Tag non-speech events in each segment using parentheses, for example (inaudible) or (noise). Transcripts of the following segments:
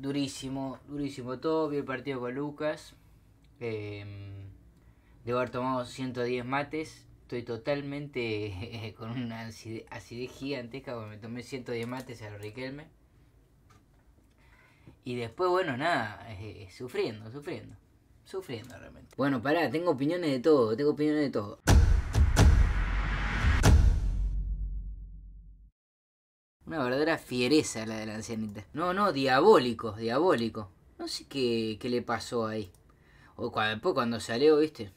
durísimo, durísimo todo. Vi el partido con Lucas. Eh, debo haber tomado 110 mates. Estoy totalmente (laughs) con una acidez, gigantesca porque me tomé 110 mates a al Riquelme. Y después, bueno, nada, eh, sufriendo, sufriendo. Sufriendo realmente. Bueno, pará, tengo opiniones de todo, tengo opiniones de todo. Una verdadera fiereza la de la ancianita. No, no, diabólico, diabólico. No sé qué, le pasó ahí. O cuando, cuando salió, viste.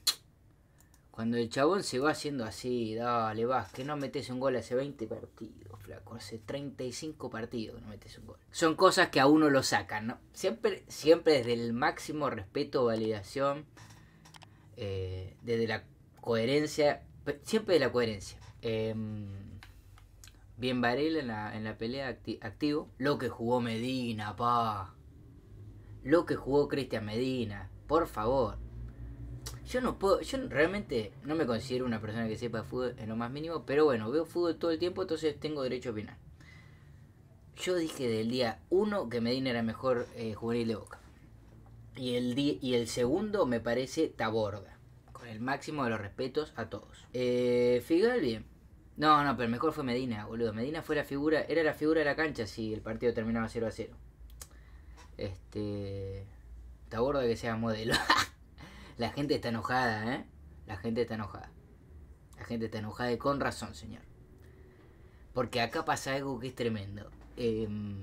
Cuando el chabón se va haciendo así, dale, vas, que no metes un gol hace 20 partidos, flaco, hace 35 partidos que no metes un gol. Son cosas que a uno lo sacan, ¿no? Siempre, siempre desde el máximo respeto, validación, eh, desde la coherencia, siempre de la coherencia. Eh, Bien Varela en la, pelea activo. Lo que jugó Medina, pa. Lo que jugó Cristian Medina. Por favor. Yo no puedo, yo realmente no me considero una persona que sepa fútbol en lo más mínimo, pero bueno, veo fútbol todo el tiempo, entonces tengo derecho a opinar. Yo dije del día 1 que Medina era mejor eh, juvenil de Boca. Y el, y el segundo me parece Taborda, con el máximo de los respetos a todos. Eh, bien, no, no, pero mejor fue Medina, boludo. Medina fue la figura, era la figura de la cancha si el partido terminaba 0 a 0. Este. Está de que sea modelo. (laughs) la gente está enojada, ¿eh? La gente está enojada. La gente está enojada y con razón, señor. Porque acá pasa algo que es tremendo. Em,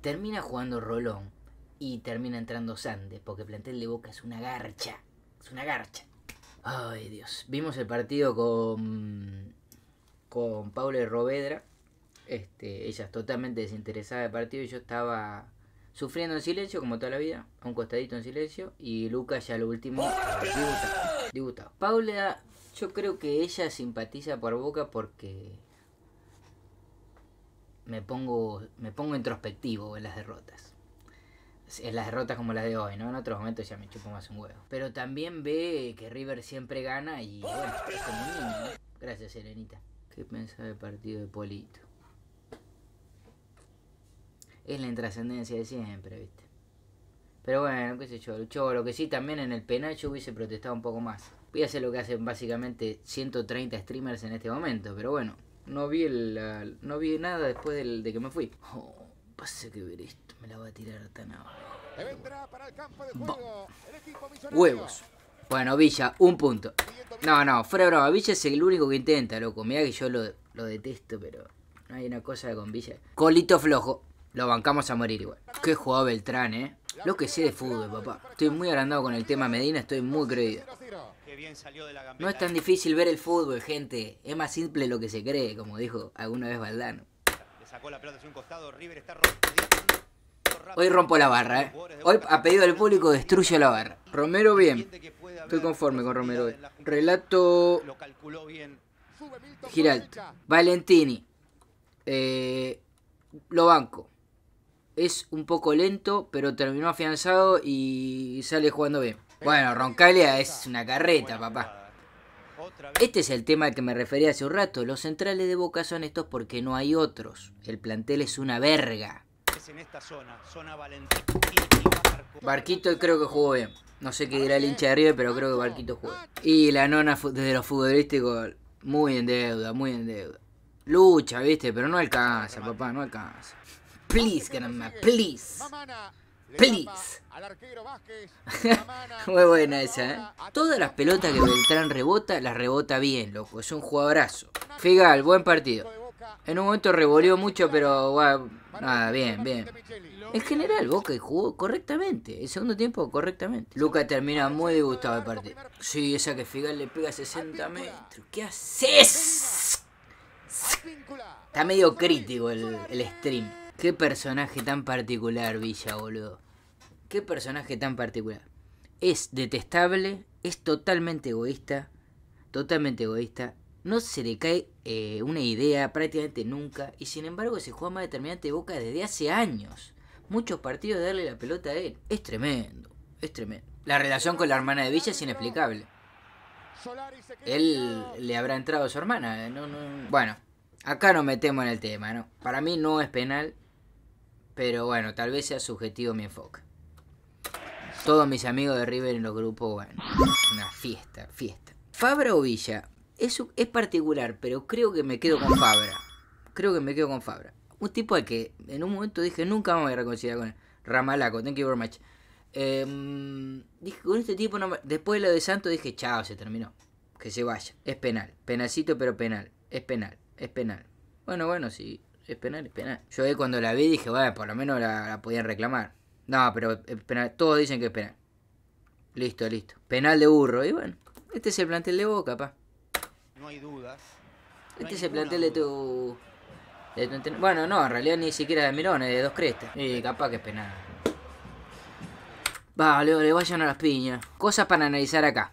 termina jugando Rolón y termina entrando Sandes, porque plantel de Boca es una garcha. Es una garcha. Ay, Dios. Vimos el partido con con Paula Rovedra. Este, ella es totalmente desinteresada de partido y yo estaba sufriendo en silencio como toda la vida, a un costadito en silencio y Lucas ya lo último Paula, yo creo que ella simpatiza por Boca porque me pongo me pongo introspectivo en las derrotas. En las derrotas como las de hoy, ¿no? En otros momentos ya me chupo más un huevo. Pero también ve que River siempre gana y bueno, es como un niño. Gracias, Serenita. ¿Qué pensaba el partido de Polito? Es la intrascendencia de siempre, ¿viste? Pero bueno, qué sé yo, Lo que sí, también en el penacho hubiese protestado un poco más. Voy a hacer lo que hacen básicamente 130 streamers en este momento, pero bueno. No vi, no vi nada después de que me fui. Oh, pasa que ver esto, me la va a tirar tan abajo. Huevos. Bueno, Villa, un punto. No, no, fuera broma. Villa es el único que intenta, loco. Mira que yo lo, lo detesto, pero no hay una cosa con Villa. Colito flojo. Lo bancamos a morir igual. Qué jugado Beltrán, eh. Lo que sé de fútbol, papá. Estoy muy agrandado con el tema Medina, estoy muy creído. No es tan difícil ver el fútbol, gente. Es más simple lo que se cree, como dijo alguna vez Valdano. Hoy rompo la barra, eh. Hoy, ha pedido del público, destruye la barra. Romero bien. Estoy conforme con Romero calculó Relato. Giralt. Valentini. Eh, lo banco. Es un poco lento, pero terminó afianzado y sale jugando bien. Bueno, Roncalia es una carreta, papá. Este es el tema al que me refería hace un rato. Los centrales de Boca son estos porque no hay otros. El plantel es una verga. Es en esta zona, zona Valentini. Barquito creo que jugó bien. No sé qué dirá el hincha de arriba pero creo que Barquito jugó. Ah, y la nona desde los futbolísticos muy en deuda, muy en deuda. Lucha, viste, pero no alcanza, papá, no alcanza. Please, caramba, please. Please. (laughs) Muy buena esa, ¿eh? Todas las pelotas que Beltrán rebota, las rebota bien, loco. Es un jugadorazo. Figal, buen partido. En un momento revolvió mucho, pero bueno, nada, bien, bien. En general, Boca jugó correctamente. El segundo tiempo, correctamente. Luca termina muy disgustado el partido. Sí, esa que Figal le pega 60 metros. ¿Qué haces? Está medio crítico el, el stream. Qué personaje tan particular, Villa, boludo. Qué personaje tan particular. Es detestable, es totalmente egoísta, totalmente egoísta, no se le cae eh, una idea prácticamente nunca y sin embargo se juega más determinante Boca desde hace años. Muchos partidos de darle la pelota a él. Es tremendo, es tremendo. La relación con la hermana de Villa es inexplicable. Él le habrá entrado a su hermana. Eh, bueno, acá nos metemos en el tema. ¿no? Para mí no es penal, pero bueno, tal vez sea subjetivo mi enfoque. Todos mis amigos de River en los grupos, bueno, una fiesta, fiesta. Fabra o Villa, es, particular, pero creo que me quedo con Fabra. Creo que me quedo con Fabra. Un tipo al que en un momento dije, nunca me voy a reconciliar con él. Ramalaco, thank you very much. Em, dije, con este tipo no Después de lo de Santo dije, chao, se terminó. Que se vaya. Es penal. Penalcito, pero penal. Es penal. Es penal. Bueno, bueno, sí. Es penal, es penal. Yo cuando la vi dije, bueno, por lo menos la, la podían reclamar. No, pero es penal. Todos dicen que es penal. Listo, listo. Penal de burro. Y bueno, este es el plantel de Boca, pa no hay dudas. este se plantea de tu, Bueno, no, en realidad ni siquiera de Mirón, es de dos crestas. capaz que es Penada. Vale, le vayan a las piñas. Cosas para analizar acá.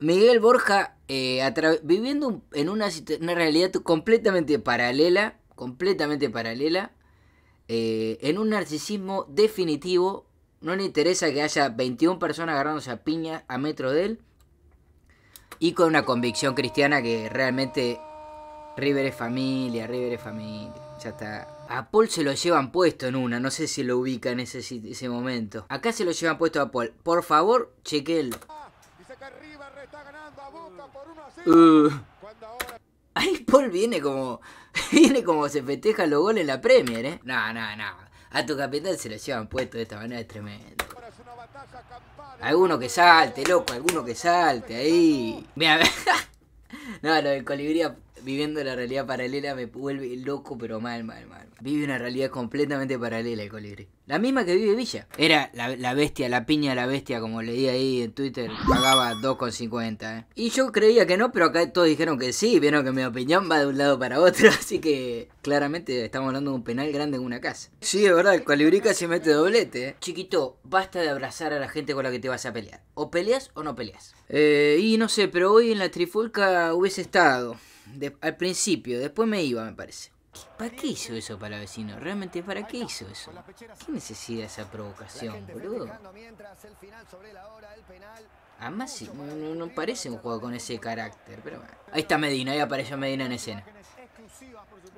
Miguel Borja, eh, viviendo en una, una realidad completamente paralela, completamente paralela, eh, en un narcisismo definitivo, no le interesa que haya 21 personas agarrándose a piñas a metro de él y con una convicción cristiana que realmente River es familia, River es familia. Ya está. A Paul se lo llevan puesto en una, no sé si lo ubica en ese, momento. Acá se lo llevan puesto a Paul. Por favor, chequenlo. Uh. Ahí Paul viene como. (laughs) viene como se festeja los goles en la Premier, eh. No, no, no. A tu capitán se lo llevan puesto de esta manera, es tremendo. Alguno que salte, loco, alguno que salte ahí. Mira, (laughs) no, lo del colibrí viviendo la realidad paralela me vuelve loco, pero mal, mal, mal. Vive una realidad completamente paralela el colibrí. La misma que vive Villa. Era la, bestia, la piña de la bestia, como leí ahí en Twitter, pagaba 2,50. Eh. Y yo creía que no, pero acá todos dijeron que sí, vieron que mi opinión va de un lado para otro, (laughs) así que claramente estamos hablando de un penal grande en una casa. Sí, es verdad, el colibrí casi mete doblete. Eh. Chiquito, basta de abrazar a la gente con la que te vas a pelear. O peleas o no peleas. Eh, y no sé, pero hoy en la trifulca hubiese estado al principio, después me iba, me parece. ¿Para qué hizo eso para vecino? ¿Realmente para qué hizo eso? ¿Qué necesita esa provocación, boludo? Además, no, no, parece un juego con ese carácter, pero Ahí está Medina, ahí apareció Medina en escena.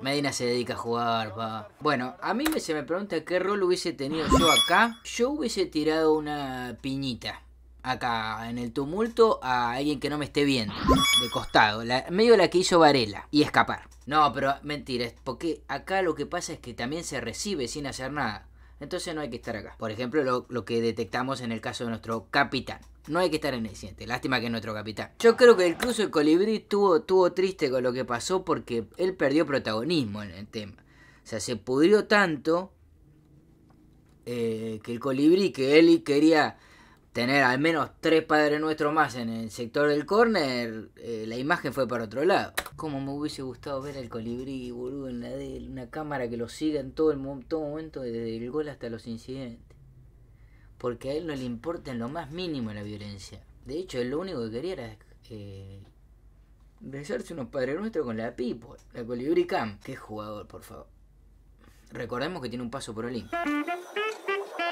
Medina se dedica a jugar, va Bueno, a mí se me pregunta qué rol hubiese tenido yo acá. Yo hubiese tirado una piñita acá en el tumulto a alguien que no me esté viendo, de costado, la, medio la que hizo Varela, y escapar. No, pero mentira, porque acá lo que pasa es que también se recibe sin hacer nada. Entonces no hay que estar acá. Por ejemplo, lo, que detectamos en el caso de nuestro capitán. No hay que estar en el siguiente. Lástima que es nuestro capitán. Yo creo que incluso el colibrí tuvo, tuvo triste con lo que pasó porque él perdió protagonismo en el tema. O sea, se pudrió tanto eh, que el colibrí que él quería tener al menos tres padres nuestros más en el sector del córner, eh, la imagen fue para otro lado. Como me hubiese gustado ver al colibrí, boludo, en la de una cámara que lo siga en todo, el, todo momento, desde el gol hasta los incidentes. Porque a él no le importa en lo más mínimo la violencia. De hecho, él lo único que quería era eh, besarse unos padres nuestros con la Pipo, El colibrí Cam. Qué jugador, por favor. Recordemos que tiene un paso por Olimpia.